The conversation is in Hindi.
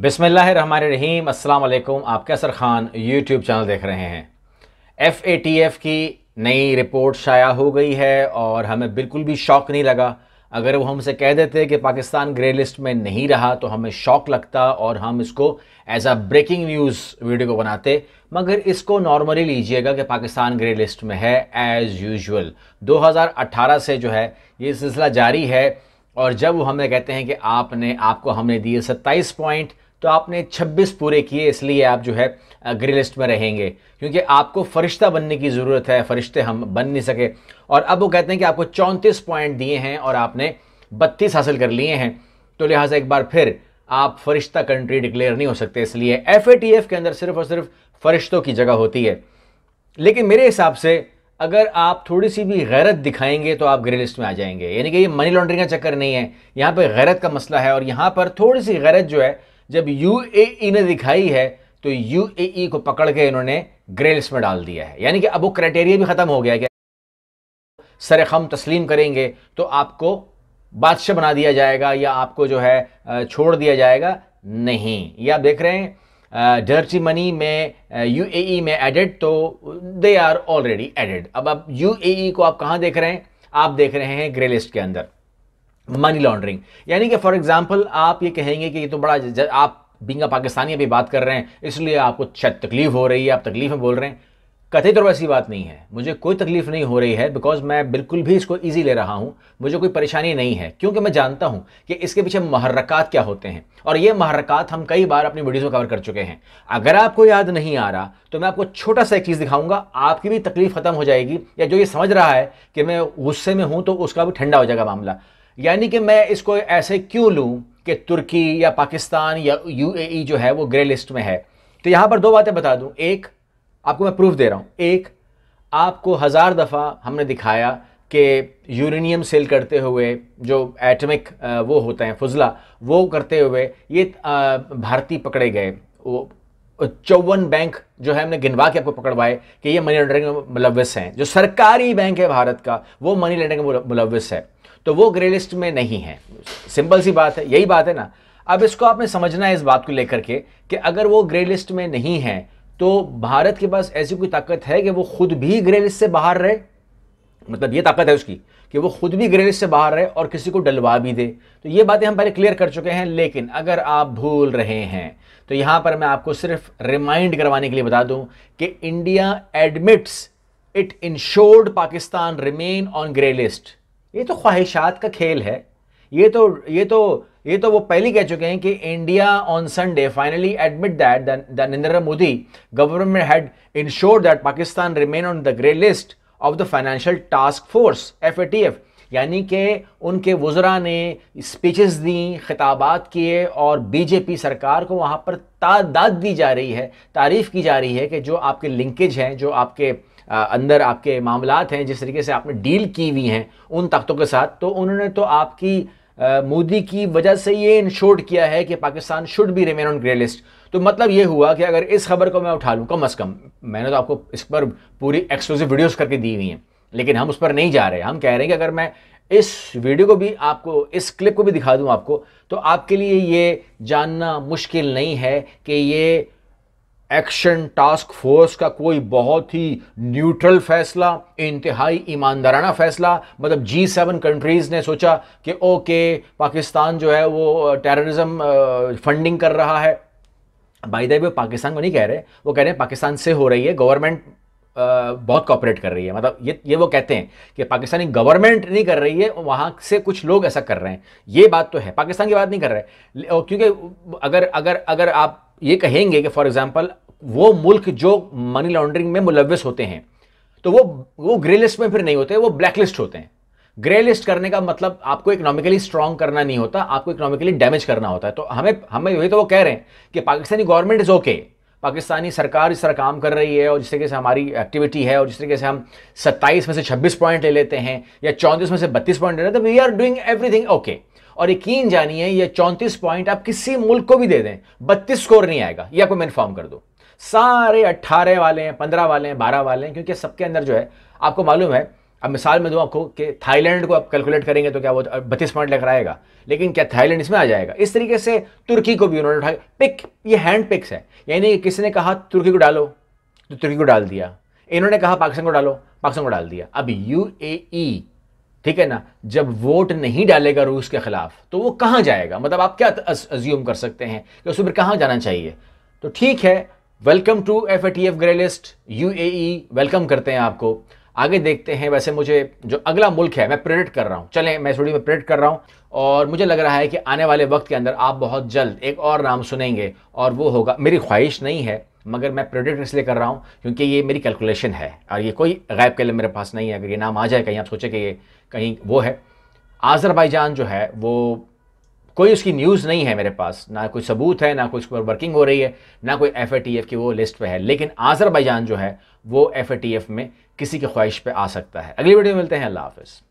बिसमीम वालेकुम आप कैसर ख़ान यूट्यूब चैनल देख रहे हैं एफ़ ए टी एफ़ की नई रिपोर्ट शाया हो गई है और हमें बिल्कुल भी शौक नहीं लगा अगर वो हमसे कह देते कि पाकिस्तान ग्रे लिस्ट में नहीं रहा तो हमें शौक लगता और हम इसको as a breaking news video को बनाते मगर इसको नॉर्मली लीजिएगा कि पाकिस्तान ग्रे लिस्ट में है एज़ यूजल 2018 से जो है ये सिलसिला जारी है और जब वो हमें कहते हैं कि आपने आपको हमने दिए सत्ताईस पॉइंट तो आपने 26 पूरे किए इसलिए आप जो है ग्रे लिस्ट में रहेंगे क्योंकि आपको फरिश्ता बनने की ज़रूरत है फरिश्ते हम बन नहीं सके और अब वो कहते हैं कि आपको चौंतीस पॉइंट दिए हैं और आपने बत्तीस हासिल कर लिए हैं तो लिहाजा एक बार फिर आप फरिश्ता कंट्री डिक्लेयर नहीं हो सकते इसलिए एफ के अंदर सिर्फ और सिर्फ फरिश्तों की जगह होती है लेकिन मेरे हिसाब से अगर आप थोड़ी सी भी गैरत दिखाएंगे तो आप ग्रे लिस्ट में आ जाएंगे यानी कि ये मनी लॉन्ड्रिंग का चक्कर नहीं है यहाँ पर गैरत का मसला है और यहाँ पर थोड़ी सी गैरत जो है जब यूएई e ने दिखाई है तो यूएई e को पकड़ के इन्होंने ग्रेल्स में डाल दिया है यानी कि अब वो क्राइटेरिया भी ख़त्म हो गया है कि सर खम तस्लीम करेंगे तो आपको बादशाह बना दिया जाएगा या आपको जो है छोड़ दिया जाएगा नहीं ये आप देख रहे हैं डर्ची मनी में यूएई e में एडेड तो दे आर ऑलरेडी एडेड अब अब यूएई को आप कहाँ देख रहे हैं आप देख रहे हैं ग्रे लिस्ट के अंदर मनी लॉन्ड्रिंग यानी कि फॉर एग्जाम्पल आप ये कहेंगे कि ये तो बड़ा आप बिंगा पाकिस्तानी अभी बात कर रहे हैं इसलिए आपको शायद तकलीफ हो रही है आप तकलीफ में बोल रहे हैं कथित तौर ऐसी बात नहीं है मुझे कोई तकलीफ नहीं हो रही है बिकॉज मैं बिल्कुल भी इसको ईजी ले रहा हूँ मुझे कोई परेशानी नहीं है क्योंकि मैं जानता हूँ कि इसके पीछे महरकत क्या होते हैं और ये महरकत हम कई बार अपनी वीडियोज़ में कवर कर चुके हैं अगर आपको याद नहीं आ रहा तो मैं आपको छोटा सा एक चीज़ दिखाऊंगा आपकी भी तकलीफ ख़त्म हो जाएगी या जो ये समझ रहा है कि मैं गुस्से में हूँ तो उसका भी ठंडा हो जाएगा मामला यानी कि मैं इसको ऐसे क्यों लूँ कि तुर्की या पाकिस्तान या यू जो है वो ग्रे लिस्ट में है तो यहाँ पर दो बातें बता दूँ एक आपको मैं प्रूफ दे रहा हूँ एक आपको हज़ार दफ़ा हमने दिखाया कि यूरेनियम सेल करते हुए जो एटमिक वो होते हैं फजला वो करते हुए ये भारतीय पकड़े गए वो चौवन बैंक जो है हमने गिनवा के आपको पकड़वाए कि ये मनी लॉन्ड्रिंग में मुलविस हैं जो सरकारी बैंक है भारत का वो मनी लॉन्ड्रिंग में मुलविस है तो वो ग्रे लिस्ट में नहीं है सिंपल सी बात है यही बात है ना अब इसको आपने समझना है इस बात को लेकर के कि अगर वो ग्रे लिस्ट में नहीं है तो भारत के पास ऐसी कोई ताकत है कि वो खुद भी ग्रे लिस्ट से बाहर रहे मतलब ये ताकत है उसकी कि वो खुद भी ग्रेविस से बाहर रहे और किसी को डलवा भी दे तो ये बातें हम पहले क्लियर कर चुके हैं लेकिन अगर आप भूल रहे हैं तो यहाँ पर मैं आपको सिर्फ रिमाइंड करवाने के लिए बता दूं कि India admits it ensured Pakistan remain on grey list ये तो ख्वाहिशात का खेल है ये तो ये तो ये तो वो पहले कह चुके हैं कि India on Sunday finally admit that the Narendra Modi government had ensure that Pakistan remain on the grey list of the financial task force F यानी कि उनके वज्रा ने स्पीचेस दी खिताबात किए और बीजेपी सरकार को वहाँ पर तादाद दी जा रही है तारीफ़ की जा रही है कि जो आपके लिंकेज हैं जो आपके अंदर आपके मामला हैं जिस तरीके से आपने डील की हुई हैं उन ताकतों के साथ तो उन्होंने तो आपकी मोदी की वजह से ये इंश्योर्ड किया है कि Pakistan should be remain on grey list तो मतलब ये हुआ कि अगर इस खबर को मैं उठा लूँ कम अज़ कम मैंने तो आपको इस पर पूरी एक्सक्लूसिव वीडियोस करके दी हुई हैं लेकिन हम उस पर नहीं जा रहे हम कह रहे हैं कि अगर मैं इस वीडियो को भी आपको इस क्लिप को भी दिखा दूँ आपको तो आपके लिए ये जानना मुश्किल नहीं है कि ये एक्शन टास्क फोर्स का कोई बहुत ही न्यूट्रल फैसला इंतहाई ईमानदाराना फैसला मतलब जी सेवन कंट्रीज़ ने सोचा कि ओके पाकिस्तान जो है वो टेररिज्म फंडिंग कर रहा है बाई द वो पाकिस्तान को नहीं कह रहे वो कह रहे हैं पाकिस्तान से हो रही है गवर्नमेंट बहुत कॉपरेट कर रही है मतलब ये ये वो कहते हैं कि पाकिस्तानी गवर्नमेंट नहीं कर रही है वहाँ से कुछ लोग ऐसा कर रहे हैं ये बात तो है पाकिस्तान की बात नहीं कर रहे क्योंकि अगर अगर अगर आप ये कहेंगे कि फॉर एग्जाम्पल वो मुल्क जो मनी लॉन्ड्रिंग में मुलविस होते हैं तो वो वो ग्रे लिस्ट में फिर नहीं होते वो ब्लैक लिस्ट होते हैं ग्रे लिस्ट करने का मतलब आपको इकोनॉमिकली स्ट्रांग करना नहीं होता आपको इकोनॉमिकली डैमेज करना होता है तो हमें हमें वही तो वो कह रहे हैं कि Pakistani government is okay Pakistani सरकार इस तरह काम कर रही है और जिस तरीके से हमारी एक्टिविटी है और जिस तरीके से हम 27 में से 26 पॉइंट ले लेते हैं या चौंतीस में से 32 पॉइंट ले लेते हैं we are doing everything okay और यकीन जानिए ये चौंतीस पॉइंट आप किसी मुल्क को भी दे दें बत्तीस स्कोर नहीं आएगा यह आपको मैं इन्फॉर्म कर दो सारे अट्ठारह वाले हैं पंद्रह वाले हैं बारह वाले हैं क्योंकि सबके अंदर जो है आपको मालूम है अब मिसाल में दूँ आपको कि थाईलैंड को आप कैलकुलेट करेंगे तो क्या वो बत्तीस पॉइंट लेकर आएगा लेकिन क्या थाईलैंड इसमें आ जाएगा इस तरीके से तुर्की को भी उन्होंने उठाया पिक ये हैंड पिक्स है यानी किसी ने कहा तुर्की को डालो तो तुर्की को डाल दिया इन्होंने कहा पाकिस्तान को डालो पाकिस्तान को डाल दिया अब यू ठीक है ना जब वोट नहीं डालेगा रूस के खिलाफ तो वो कहाँ जाएगा मतलब आप क्या अज्यूम कर सकते हैं कि उसमें कहाँ जाना चाहिए तो ठीक है welcome to F A T F grey list U A welcome करते हैं आपको आगे देखते हैं वैसे मुझे जो अगला मुल्क है मैं प्रेडिक्ट कर रहा हूँ चले मैं थोड़ी में प्रेडिक्ट कर रहा हूँ और मुझे लग रहा है कि आने वाले वक्त के अंदर आप बहुत जल्द एक और नाम सुनेंगे और वो होगा मेरी ख्वाहिश नहीं है मगर मैं प्रोडक्ट इसलिए कर रहा हूँ क्योंकि ये मेरी कैलकुलेशन है और ये कोई गैब के लिए मेरे पास नहीं है अगर ये नाम आ जाए कहीं आप सोचें कि ये कहीं वो है आज़रबाईजान जो है वो कोई उसकी न्यूज़ नहीं है मेरे पास ना कोई सबूत है ना कोई उस पर वर्किंग हो रही है ना कोई एफ की वो लिस्ट पर है लेकिन आज़रबाईजान जो है वो एफ में किसी की ख्वाहिश पर आ सकता है अगली वीडियो मिलते हैं अल्लाह हाफिज़